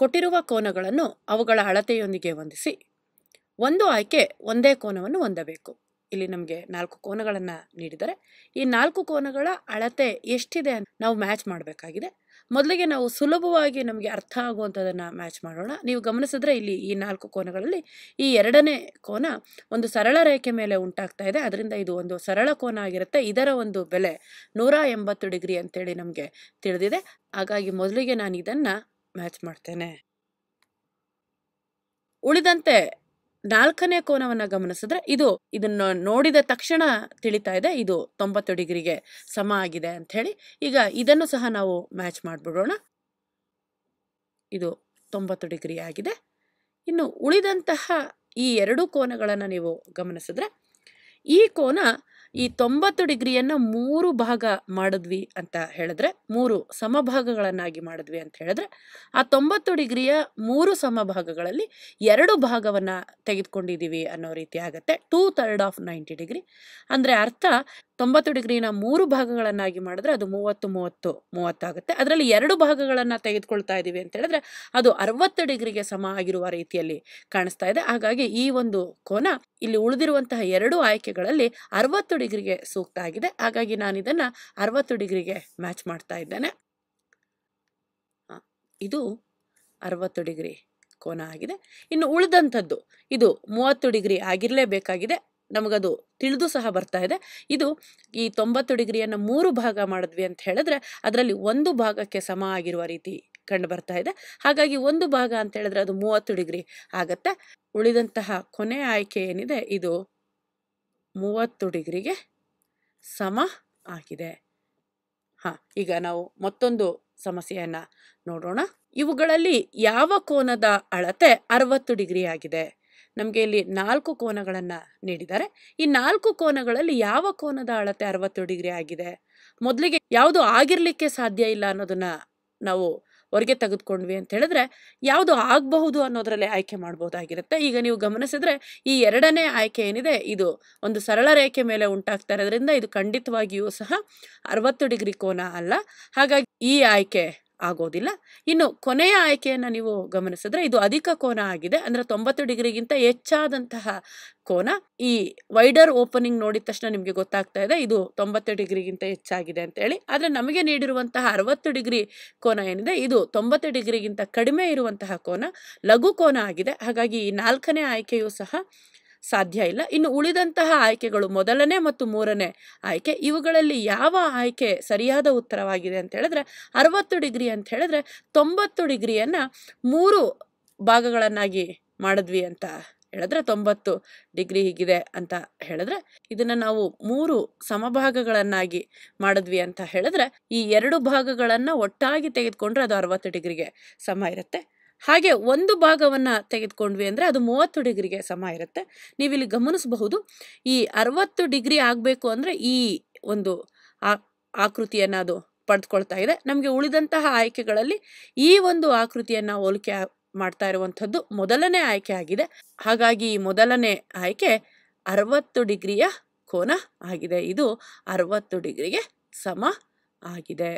ಕೊಟ್ಟಿರುವ ಕೋನಗಳನ್ನು ಅವುಗಳ ಅಳತೆಯೊಂದಿಗೆ ಹೊಂದಿಸಿ ಒಂದು ಆಯ್ಕೆ ಒಂದೇ ಕೋನವನ್ನು ಹೊಂದಬೇಕು ಇಲ್ಲಿ ನಮಗೆ ನಾಲ್ಕು ಕೋನಗಳನ್ನು ನೀಡಿದರೆ ಈ ನಾಲ್ಕು ಕೋನಗಳ ಅಳತೆ ಎಷ್ಟಿದೆ ಅಂತ ನಾವು ಮ್ಯಾಚ್ ಮಾಡಬೇಕಾಗಿದೆ ಮೊದಲಿಗೆ ನಾವು ಸುಲಭವಾಗಿ ನಮಗೆ ಅರ್ಥ ಆಗುವಂಥದ್ದನ್ನು ಮ್ಯಾಚ್ ಮಾಡೋಣ ನೀವು ಗಮನಿಸಿದ್ರೆ ಇಲ್ಲಿ ಈ ನಾಲ್ಕು ಕೋನಗಳಲ್ಲಿ ಈ ಎರಡನೇ ಕೋನ ಒಂದು ಸರಳ ರೇಖೆ ಮೇಲೆ ಉಂಟಾಗ್ತಾ ಇದೆ ಅದರಿಂದ ಇದು ಒಂದು ಸರಳ ಕೋನ ಆಗಿರುತ್ತೆ ಇದರ ಒಂದು ಬೆಲೆ ನೂರ ಎಂಬತ್ತು ಡಿಗ್ರಿ ಅಂತೇಳಿ ನಮಗೆ ತಿಳಿದಿದೆ ಹಾಗಾಗಿ ಮೊದಲಿಗೆ ನಾನು ಇದನ್ನು ಮ್ಯಾಚ್ ಮಾಡ್ತೇನೆ ಉಳಿದಂತೆ ನಾಲ್ಕನೇ ಕೋನವನ್ನು ಗಮನಿಸಿದ್ರೆ ಇದು ಇದನ್ನು ನೋಡಿದ ತಕ್ಷಣ ತಿಳಿತಾ ಇದೆ ಇದು ತೊಂಬತ್ತು ಡಿಗ್ರಿಗೆ ಸಮ ಆಗಿದೆ ಅಂತ ಹೇಳಿ ಈಗ ಇದನ್ನು ಸಹ ನಾವು ಮ್ಯಾಚ್ ಮಾಡಿಬಿಡೋಣ ಇದು ತೊಂಬತ್ತು ಡಿಗ್ರಿ ಆಗಿದೆ ಇನ್ನು ಉಳಿದಂತಹ ಈ ಎರಡು ಕೋನಗಳನ್ನು ನೀವು ಗಮನಿಸಿದ್ರೆ ಈ ಕೋನ ಈ ತೊಂಬತ್ತು ಡಿಗ್ರಿಯನ್ನು ಮೂರು ಭಾಗ ಮಾಡಿದ್ವಿ ಅಂತ ಹೇಳಿದ್ರೆ ಮೂರು ಸಮಭಾಗಗಳನ್ನಾಗಿ ಮಾಡಿದ್ವಿ ಅಂತ ಹೇಳಿದ್ರೆ ಆ ತೊಂಬತ್ತು ಡಿಗ್ರಿಯ ಮೂರು ಸಮಭಾಗಗಳಲ್ಲಿ ಎರಡು ಭಾಗವನ್ನು ತೆಗೆದುಕೊಂಡಿದ್ದೀವಿ ಅನ್ನೋ ರೀತಿ ಆಗುತ್ತೆ two third of ninety degree ಅಂದರೆ ಅರ್ಥ ತೊಂಬತ್ತು ಡಿಗ್ರಿನ ಮೂರು ಭಾಗಗಳನ್ನಾಗಿ ಮಾಡಿದ್ರೆ ಅದು ಮೂವತ್ತು ಮೂವತ್ತು ಮೂವತ್ತಾಗುತ್ತೆ ಅದರಲ್ಲಿ ಎರಡು ಭಾಗಗಳನ್ನು ತೆಗೆದುಕೊಳ್ತಾ ಇದ್ದೀವಿ ಅಂತ ಹೇಳಿದ್ರೆ ಅದು ಅರವತ್ತು ಡಿಗ್ರಿಗೆ ಸಮ ಆಗಿರುವ ರೀತಿಯಲ್ಲಿ ಕಾಣಿಸ್ತಾ ಇದೆ ಹಾಗಾಗಿ ಈ ಒಂದು ಕೋನ ಇಲ್ಲಿ ಉಳಿದಿರುವಂತಹ ಎರಡು ಆಯ್ಕೆಗಳಲ್ಲಿ ಅರವತ್ತು ಡಿಗ್ರಿಗೆ ಸೂಕ್ತ ಆಗಿದೆ ಹಾಗಾಗಿ ನಾನು ಇದನ್ನು ಅರವತ್ತು ಡಿಗ್ರಿಗೆ ಮ್ಯಾಚ್ ಮಾಡ್ತಾ ಇದ್ದೇನೆ ಇದು ಅರವತ್ತು ಡಿಗ್ರಿ ಕೋನ ಆಗಿದೆ ಇನ್ನು ಉಳಿದಂಥದ್ದು ಇದು ಮೂವತ್ತು ಡಿಗ್ರಿ ಆಗಿರಲೇಬೇಕಾಗಿದೆ ನಮಗದು ತಿಳಿದು ಸಹ ಬರ್ತಾ ಇದೆ ಇದು ಈ ತೊಂಬತ್ತು ಡಿಗ್ರಿಯನ್ನು ಮೂರು ಭಾಗ ಮಾಡಿದ್ವಿ ಅಂತ ಹೇಳಿದ್ರೆ ಅದರಲ್ಲಿ ಒಂದು ಭಾಗಕ್ಕೆ ಸಮ ಆಗಿರುವ ರೀತಿ ಕಂಡು ಬರ್ತಾ ಇದೆ ಹಾಗಾಗಿ ಒಂದು ಭಾಗ ಅಂತ ಹೇಳಿದ್ರೆ ಅದು ಮೂವತ್ತು ಡಿಗ್ರಿ ಆಗತ್ತೆ ಉಳಿದಂತಹ ಕೊನೆ ಆಯ್ಕೆ ಏನಿದೆ ಇದು ಮೂವತ್ತು ಡಿಗ್ರಿಗೆ ಸಮ ಆಗಿದೆ ಹಾಂ ಈಗ ನಾವು ಮತ್ತೊಂದು ಸಮಸ್ಯೆಯನ್ನು ನೋಡೋಣ ಇವುಗಳಲ್ಲಿ ಯಾವ ಕೋನದ ಅಳತೆ ಅರವತ್ತು ಡಿಗ್ರಿ ಆಗಿದೆ ನಮಗೆ ಇಲ್ಲಿ ನಾಲ್ಕು ಕೋನಗಳನ್ನು ನೀಡಿದ್ದಾರೆ ಈ ನಾಲ್ಕು ಕೋನಗಳಲ್ಲಿ ಯಾವ ಕೋನದ ಅಳತೆ ಅರವತ್ತು ಡಿಗ್ರಿ ಆಗಿದೆ ಮೊದಲಿಗೆ ಯಾವುದು ಆಗಿರಲಿಕ್ಕೆ ಸಾಧ್ಯ ಇಲ್ಲ ಅನ್ನೋದನ್ನ ನಾವು ಹೊರಗೆ ತೆಗೆದುಕೊಂಡ್ವಿ ಅಂತ ಹೇಳಿದ್ರೆ ಯಾವುದು ಆಗಬಹುದು ಅನ್ನೋದರಲ್ಲಿ ಆಯ್ಕೆ ಮಾಡಬಹುದಾಗಿರುತ್ತೆ ಈಗ ನೀವು ಗಮನಿಸಿದ್ರೆ ಈ ಎರಡನೇ ಆಯ್ಕೆ ಏನಿದೆ ಇದು ಒಂದು ಸರಳ ರೇಖೆ ಮೇಲೆ ಉಂಟಾಗ್ತಾ ಇರೋದ್ರಿಂದ ಇದು ಖಂಡಿತವಾಗಿಯೂ ಸಹ ಅರವತ್ತು ಡಿಗ್ರಿ ಕೋನ ಅಲ್ಲ ಹಾಗಾಗಿ ಈ ಆಯ್ಕೆ ಆಗೋದಿಲ್ಲ ಇನ್ನು ಕೊನೆಯ ಆಯ್ಕೆಯನ್ನು ನೀವು ಗಮನಿಸಿದ್ರೆ ಇದು ಅಧಿಕ ಕೋನ ಆಗಿದೆ ಅಂದರೆ ತೊಂಬತ್ತು ಡಿಗ್ರಿಗಿಂತ ಹೆಚ್ಚಾದಂತಹ ಕೋನ ಈ ವೈಡರ್ ಓಪನಿಂಗ್ ನೋಡಿದ ತಕ್ಷಣ ನಿಮಗೆ ಗೊತ್ತಾಗ್ತಾ ಇದೆ ಇದು ತೊಂಬತ್ತು ಡಿಗ್ರಿಗಿಂತ ಹೆಚ್ಚಾಗಿದೆ ಅಂತೇಳಿ ಆದರೆ ನಮಗೆ ನೀಡಿರುವಂತಹ ಅರವತ್ತು ಡಿಗ್ರಿ ಕೋನ ಏನಿದೆ ಇದು ತೊಂಬತ್ತು ಡಿಗ್ರಿಗಿಂತ ಕಡಿಮೆ ಇರುವಂತಹ ಕೋನ ಲಘು ಕೋನ ಆಗಿದೆ ಹಾಗಾಗಿ ಈ ನಾಲ್ಕನೇ ಆಯ್ಕೆಯೂ ಸಹ ಸಾಧ್ಯ ಇಲ್ಲ ಇನ್ನು ಉಳಿದಂತಹ ಆಯ್ಕೆಗಳು ಮೊದಲನೇ ಮತ್ತು ಮೂರನೇ ಆಯ್ಕೆ ಇವುಗಳಲ್ಲಿ ಯಾವ ಆಯ್ಕೆ ಸರಿಯಾದ ಉತ್ತರವಾಗಿದೆ ಅಂತ ಹೇಳಿದ್ರೆ ಅರವತ್ತು ಡಿಗ್ರಿ ಅಂತ ಹೇಳಿದ್ರೆ ತೊಂಬತ್ತು ಡಿಗ್ರಿಯನ್ನು ಮೂರು ಭಾಗಗಳನ್ನಾಗಿ ಮಾಡಿದ್ವಿ ಅಂತ ಹೇಳಿದ್ರೆ ತೊಂಬತ್ತು ಡಿಗ್ರಿ ಹೀಗಿದೆ ಅಂತ ಹೇಳಿದ್ರೆ ಇದನ್ನು ನಾವು ಮೂರು ಸಮಭಾಗಗಳನ್ನಾಗಿ ಮಾಡಿದ್ವಿ ಅಂತ ಹೇಳಿದ್ರೆ ಈ ಎರಡು ಭಾಗಗಳನ್ನು ಒಟ್ಟಾಗಿ ತೆಗೆದುಕೊಂಡ್ರೆ ಅದು ಅರವತ್ತು ಡಿಗ್ರಿಗೆ ಸಮ ಇರುತ್ತೆ ಹಾಗೆ ಒಂದು ಭಾಗವನ್ನು ತೆಗೆದುಕೊಂಡ್ವಿ ಅಂದರೆ ಅದು ಮೂವತ್ತು ಡಿಗ್ರಿಗೆ ಸಮ ಇರುತ್ತೆ ನೀವಿಲ್ಲಿ ಗಮನಿಸಬಹುದು ಈ ಅರವತ್ತು ಡಿಗ್ರಿ ಆಗಬೇಕು ಅಂದರೆ ಈ ಒಂದು ಆ ಆಕೃತಿಯನ್ನು ಅದು ಪಡೆದುಕೊಳ್ತಾ ಇದೆ ನಮಗೆ ಉಳಿದಂತಹ ಆಯ್ಕೆಗಳಲ್ಲಿ ಈ ಒಂದು ಆಕೃತಿಯನ್ನು ಹೋಲಿಕೆ ಮಾಡ್ತಾ ಇರುವಂಥದ್ದು ಮೊದಲನೇ ಆಯ್ಕೆ ಆಗಿದೆ ಹಾಗಾಗಿ ಈ ಮೊದಲನೇ ಆಯ್ಕೆ ಅರವತ್ತು ಡಿಗ್ರಿಯ ಕೋನ ಆಗಿದೆ ಇದು ಅರವತ್ತು ಡಿಗ್ರಿಗೆ ಸಮ ಆಗಿದೆ